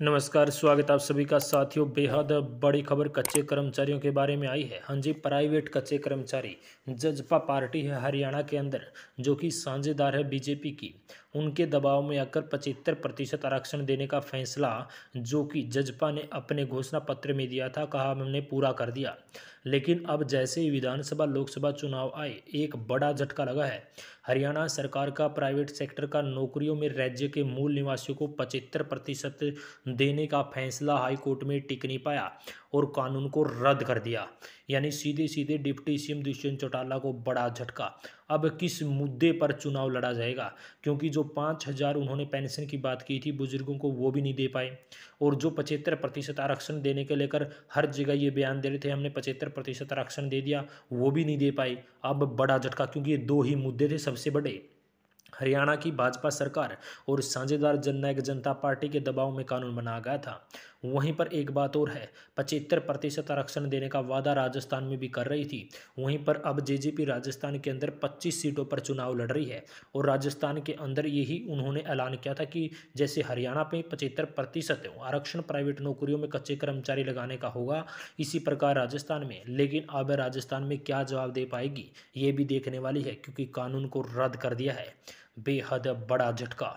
नमस्कार स्वागत आप सभी का साथियों बेहद बड़ी खबर कच्चे कर्मचारियों के बारे में आई है हाँ जी प्राइवेट कच्चे कर्मचारी जजपा पार्टी है हरियाणा के अंदर जो कि साझेदार है बीजेपी की उनके दबाव में आकर पचहत्तर प्रतिशत आरक्षण देने का फैसला जो कि जजपा ने अपने घोषणा पत्र में दिया था कहा हमने पूरा कर दिया लेकिन अब जैसे ही विधानसभा लोकसभा चुनाव आए एक बड़ा झटका लगा है हरियाणा सरकार का प्राइवेट सेक्टर का नौकरियों में राज्य के मूल निवासियों को पचहत्तर प्रतिशत देने का फैसला हाईकोर्ट में टिक नहीं पाया और कानून को रद्द कर दिया यानी सीधे सीधे डिप्टी सीएम दुष्यंत चौटाला को बड़ा झटका अब किस मुद्दे पर चुनाव लड़ा जाएगा क्योंकि जो पाँच हज़ार उन्होंने पेंशन की बात की थी बुजुर्गों को वो भी नहीं दे पाए और जो पचहत्तर प्रतिशत आरक्षण देने के लेकर हर जगह ये बयान दे रहे थे हमने पचहत्तर प्रतिशत आरक्षण दे दिया वो भी नहीं दे पाए अब बड़ा झटका क्योंकि ये दो ही मुद्दे थे सबसे बड़े हरियाणा की भाजपा सरकार और साझेदार जननायक जनता पार्टी के दबाव में कानून बनाया गया था वहीं पर एक बात और है पचहत्तर प्रतिशत आरक्षण देने का वादा राजस्थान में भी कर रही थी वहीं पर अब जेजेपी राजस्थान के अंदर 25 सीटों पर चुनाव लड़ रही है और राजस्थान के अंदर यही उन्होंने ऐलान किया था कि जैसे हरियाणा में पचहत्तर प्रतिशत आरक्षण प्राइवेट नौकरियों में कच्चे कर्मचारी लगाने का होगा इसी प्रकार राजस्थान में लेकिन अब राजस्थान में क्या जवाब दे पाएगी ये भी देखने वाली है क्योंकि कानून को रद्द कर दिया है बेहद बड़ा झटका